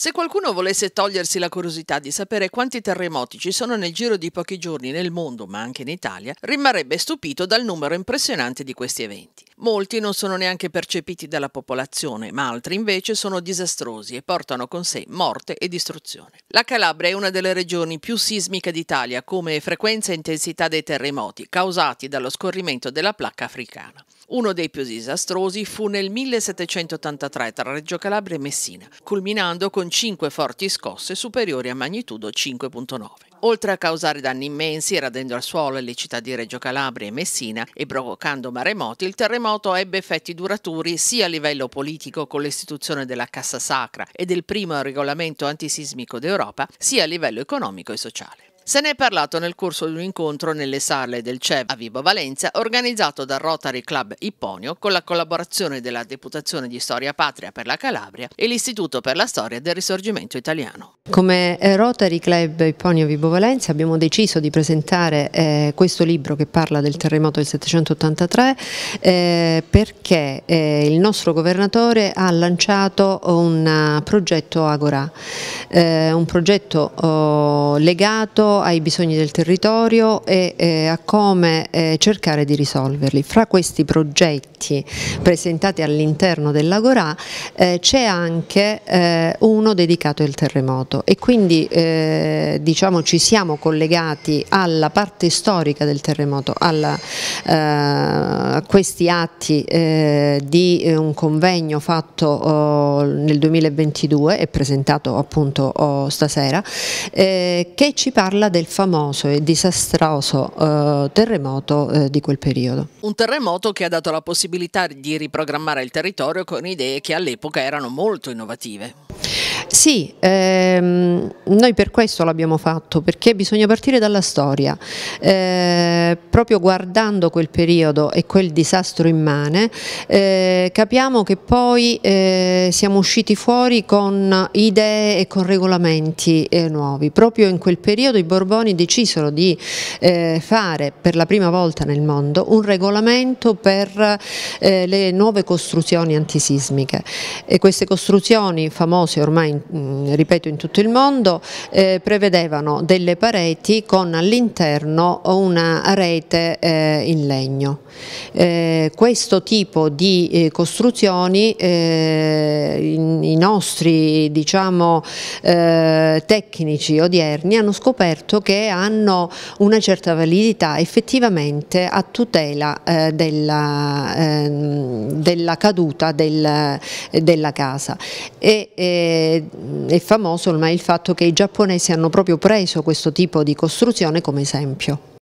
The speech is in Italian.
Se qualcuno volesse togliersi la curiosità di sapere quanti terremoti ci sono nel giro di pochi giorni nel mondo, ma anche in Italia, rimarrebbe stupito dal numero impressionante di questi eventi. Molti non sono neanche percepiti dalla popolazione, ma altri invece sono disastrosi e portano con sé morte e distruzione. La Calabria è una delle regioni più sismiche d'Italia come frequenza e intensità dei terremoti causati dallo scorrimento della placca africana. Uno dei più disastrosi fu nel 1783 tra Reggio Calabria e Messina, culminando con cinque forti scosse superiori a magnitudo 5.9 oltre a causare danni immensi radendo al suolo le città di Reggio Calabria e Messina e provocando maremoti, il terremoto ebbe effetti duraturi sia a livello politico con l'istituzione della Cassa Sacra e del primo regolamento antisismico d'Europa, sia a livello economico e sociale. Se ne è parlato nel corso di un incontro nelle sale del CEV a Vibo Valencia organizzato dal Rotary Club Ipponio con la collaborazione della Deputazione di Storia Patria per la Calabria e l'Istituto per la Storia del Risorgimento Italiano. Come eh, Rotary Club Ipponio Vibo Valencia abbiamo deciso di presentare eh, questo libro che parla del terremoto del 783 eh, perché eh, il nostro governatore ha lanciato un eh, progetto Agora, eh, un progetto oh, legato ai bisogni del territorio e eh, a come eh, cercare di risolverli. Fra questi progetti presentati all'interno dell'Agora eh, c'è anche eh, uno dedicato al terremoto e quindi eh, diciamo, ci siamo collegati alla parte storica del terremoto, alla, eh, questi atti eh, di eh, un convegno fatto oh, nel 2022 e presentato appunto oh, stasera eh, che ci parla del famoso e disastroso eh, terremoto eh, di quel periodo. Un terremoto che ha dato la possibilità di riprogrammare il territorio con idee che all'epoca erano molto innovative. Sì, ehm, noi per questo l'abbiamo fatto, perché bisogna partire dalla storia, eh, proprio guardando quel periodo e quel disastro immane, eh, capiamo che poi eh, siamo usciti fuori con idee e con regolamenti eh, nuovi. Proprio in quel periodo i Borboni decisero di eh, fare per la prima volta nel mondo un regolamento per eh, le nuove costruzioni antisismiche e queste costruzioni famose ormai in ripeto in tutto il mondo, eh, prevedevano delle pareti con all'interno una rete eh, in legno. Eh, questo tipo di eh, costruzioni eh, in, i nostri diciamo, eh, tecnici odierni hanno scoperto che hanno una certa validità effettivamente a tutela della, ehm, della, caduta del, della casa. E, è famoso ormai il fatto che i giapponesi hanno proprio preso questo tipo di costruzione come esempio.